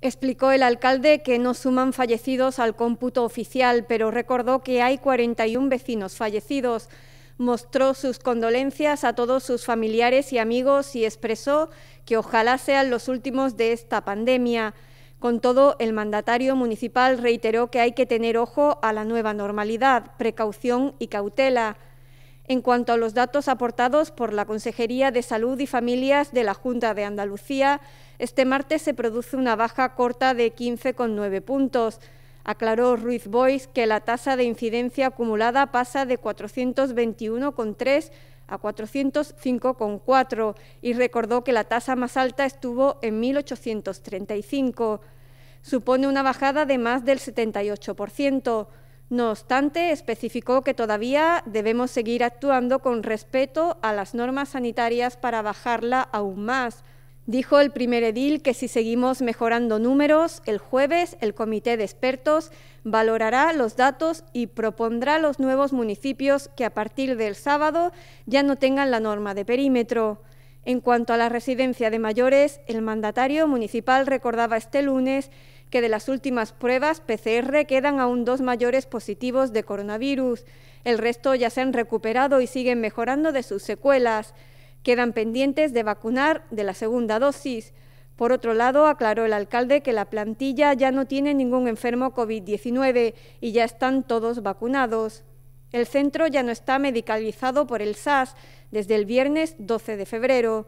Explicó el alcalde que no suman fallecidos al cómputo oficial, pero recordó que hay 41 vecinos fallecidos. Mostró sus condolencias a todos sus familiares y amigos y expresó que ojalá sean los últimos de esta pandemia. Con todo, el mandatario municipal reiteró que hay que tener ojo a la nueva normalidad, precaución y cautela. En cuanto a los datos aportados por la Consejería de Salud y Familias de la Junta de Andalucía, este martes se produce una baja corta de 15,9 puntos. Aclaró Ruiz Boix que la tasa de incidencia acumulada pasa de 421,3 a 405,4 y recordó que la tasa más alta estuvo en 1835. Supone una bajada de más del 78%. No obstante, especificó que todavía debemos seguir actuando con respeto a las normas sanitarias para bajarla aún más. Dijo el primer edil que si seguimos mejorando números, el jueves el comité de expertos valorará los datos y propondrá los nuevos municipios que a partir del sábado ya no tengan la norma de perímetro. En cuanto a la residencia de mayores, el mandatario municipal recordaba este lunes que de las últimas pruebas PCR quedan aún dos mayores positivos de coronavirus. El resto ya se han recuperado y siguen mejorando de sus secuelas. Quedan pendientes de vacunar de la segunda dosis. Por otro lado, aclaró el alcalde que la plantilla ya no tiene ningún enfermo COVID-19 y ya están todos vacunados. El centro ya no está medicalizado por el SAS desde el viernes 12 de febrero.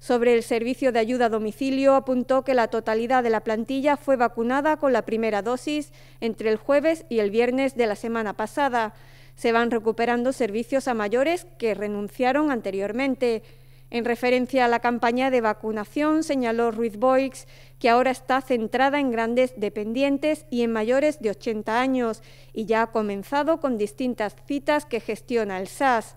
Sobre el servicio de ayuda a domicilio, apuntó que la totalidad de la plantilla fue vacunada con la primera dosis entre el jueves y el viernes de la semana pasada. Se van recuperando servicios a mayores que renunciaron anteriormente. En referencia a la campaña de vacunación, señaló Ruiz Boix que ahora está centrada en grandes dependientes y en mayores de 80 años y ya ha comenzado con distintas citas que gestiona el SAS.